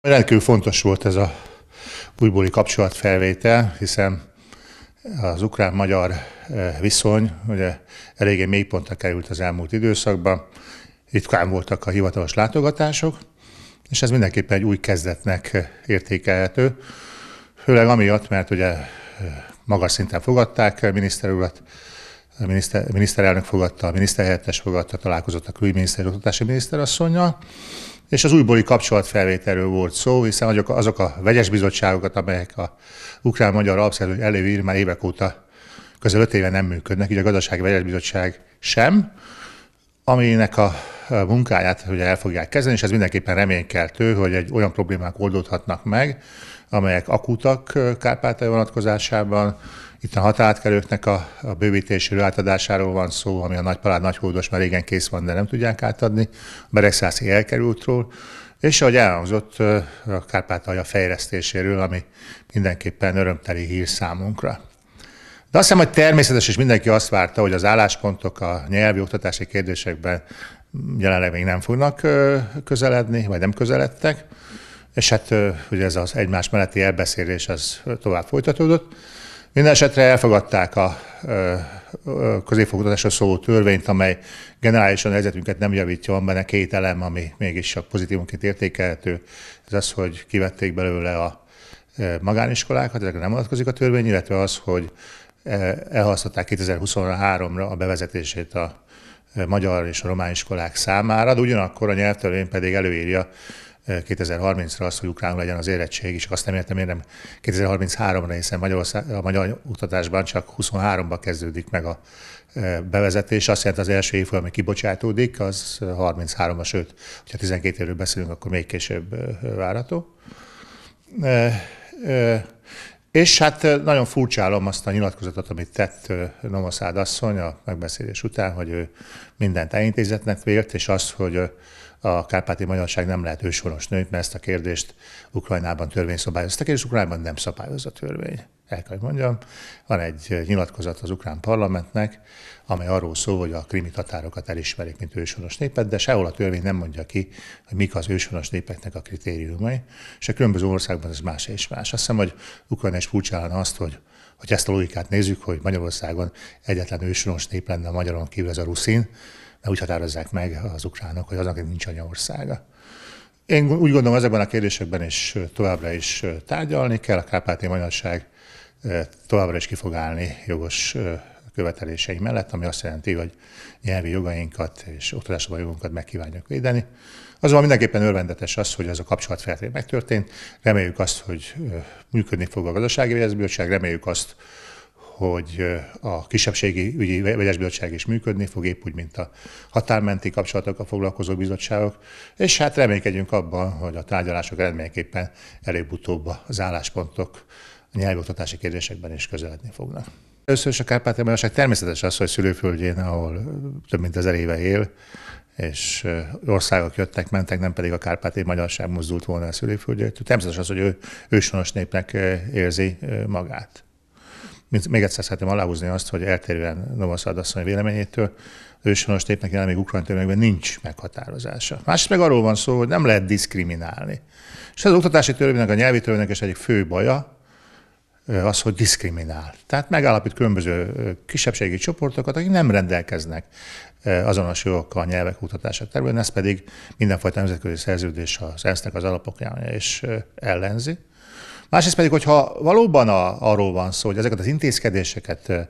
Rendkívül fontos volt ez a újbóli kapcsolatfelvétel, hiszen az ukrán-magyar eh, viszony ugye eléggé mélypontra került az elmúlt időszakban. Ritkán voltak a hivatalos látogatások, és ez mindenképpen egy új kezdetnek eh, értékelhető, főleg amiatt, mert ugye eh, magas szinten fogadták a eh, miniszterület, a eh, miniszter, miniszterelnök fogadta, a miniszterhelyettes fogadta, találkozott a külügyminiszter, oktatási miniszterasszonynal, és az újbóli kapcsolatfelvételről volt szó, hiszen azok, azok a vegyes bizottságokat, amelyek a ukrán-magyar alapszerződés előír, már évek óta, közel öt éve nem működnek, így a gazdasági vegyes bizottság sem, aminek a munkáját ugye el fogják kezdeni, és ez mindenképpen reménykeltő, hogy egy olyan problémák oldódhatnak meg, amelyek akutak Kárpátai vonatkozásában. Itt a határátkelőknek a, a bővítéséről, átadásáról van szó, ami a Nagypalád Nagyhódos már régen kész van, de nem tudják átadni. A Beregszászi elkerültről, és ahogy elhangzott, a Kárpátalja fejlesztéséről, ami mindenképpen örömteli hír számunkra. De azt hiszem, hogy természetes, és mindenki azt várta, hogy az álláspontok a nyelvi oktatási kérdésekben jelenleg még nem fognak közeledni, vagy nem közeledtek, és hát ugye ez az egymás melletti elbeszélés az tovább folytatódott. Minden esetre elfogadták a középfoktatásra szóló törvényt, amely generálisan a helyzetünket nem javítja, van benne két elem, ami mégis csak pozitívunként értékelhető. Ez az, hogy kivették belőle a magániskolákat, ezekre nem vonatkozik a törvény, illetve az, hogy Eh, elhalasztották 2023-ra a bevezetését a eh, magyar és a román iskolák számára, de ugyanakkor a nyelvtörvény pedig előírja 2030-ra eh, azt, hogy ukránul legyen az érettség, és azt nem értem, én nem 2033-ra, hiszen a magyar oktatásban csak 23-ban kezdődik meg a bevezetés. Azt jelenti, az első évfolyam, ami kibocsátódik, az 33-ban, sőt, ha 12 évről beszélünk, akkor még később várható. És hát nagyon furcsálom azt a nyilatkozatot, amit tett Nomoszád asszony a megbeszélés után, hogy ő mindent elintézetnek vélt, és az, hogy a kárpáti magyarság nem lehet őshonos nő, mert ezt a kérdést Ukrajnában törvény szabályoztak, és Ukrajnában nem szabályoz a törvény. El kell, hogy mondjam, van egy nyilatkozat az ukrán parlamentnek, amely arról szól, hogy a krimi tatárokat elismerik, mint őshonos népet, de sehol a törvény nem mondja ki, hogy mik az őshonos népeknek a kritériumai, és a különböző országban ez más és más. Azt hiszem, hogy Ukrajna is furcsálna azt, hogy hogy ezt a logikát nézzük, hogy Magyarországon egyetlen őshonos nép lenne a magyaron kívül ez a ruszin, de úgy határozzák meg az ukránok, hogy aznak nincs anyaországa. Én úgy gondolom, ezekben a kérdésekben is továbbra is tárgyalni kell, a kárpáti magyarság továbbra is ki fog állni jogos követelései mellett, ami azt jelenti, hogy nyelvi jogainkat és oktatásban jogunkat meg kívánjuk védeni. Azonban mindenképpen örvendetes az, hogy ez a kapcsolat feltétlenül megtörtént. Reméljük azt, hogy működni fog a gazdasági védezbírság, reméljük azt, hogy a kisebbségi ügyi vegyes bizottság is működni fog, épp úgy, mint a határmenti kapcsolatokkal foglalkozó bizottságok, és hát reménykedjünk abban, hogy a tárgyalások eredményeképpen előbb-utóbb az álláspontok a nyelvoktatási kérdésekben is közeledni fognak. Először is a kárpát magyarság természetes az, hogy szülőföldjén, ahol több mint ezer éve él, és országok jöttek, mentek, nem pedig a kárpáti magyarság mozdult volna a szülőföldjét. Természetes az, hogy ő őshonos népnek érzi magát. Még egyszer szeretném aláhúzni azt, hogy eltérően Novaszad asszony véleményétől, őshonos népnek jelen még ukrán törvényekben nincs meghatározása. Másrészt meg arról van szó, hogy nem lehet diszkriminálni. És az oktatási törvénynek, a nyelvi törvénynek is egyik fő baja, az, hogy diszkriminál. Tehát megállapít különböző kisebbségi csoportokat, akik nem rendelkeznek azonos jogokkal a nyelvek kutatása területén, ez pedig mindenfajta nemzetközi szerződés az ENSZ-nek az alapokjánya is ellenzi. Másrészt pedig, hogyha valóban a, arról van szó, hogy ezeket az intézkedéseket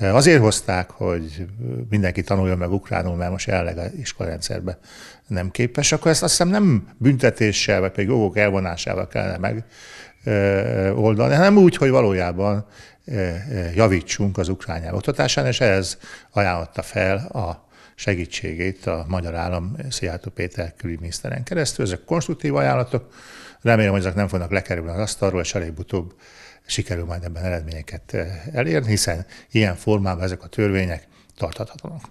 azért hozták, hogy mindenki tanuljon meg ukránul, mert most jelenleg iskolarendszerben nem képes, akkor ezt azt hiszem nem büntetéssel, vagy pedig jogok elvonásával kellene meg oldani, hanem úgy, hogy valójában javítsunk az ukrán oktatásán, és ehhez ajánlotta fel a segítségét a magyar állam Szijjártó Péter külügyminiszteren keresztül. Ezek konstruktív ajánlatok, remélem, hogy ezek nem fognak lekerülni az asztalról, és előbb-utóbb sikerül majd ebben eredményeket elérni, hiszen ilyen formában ezek a törvények tarthatatlanok.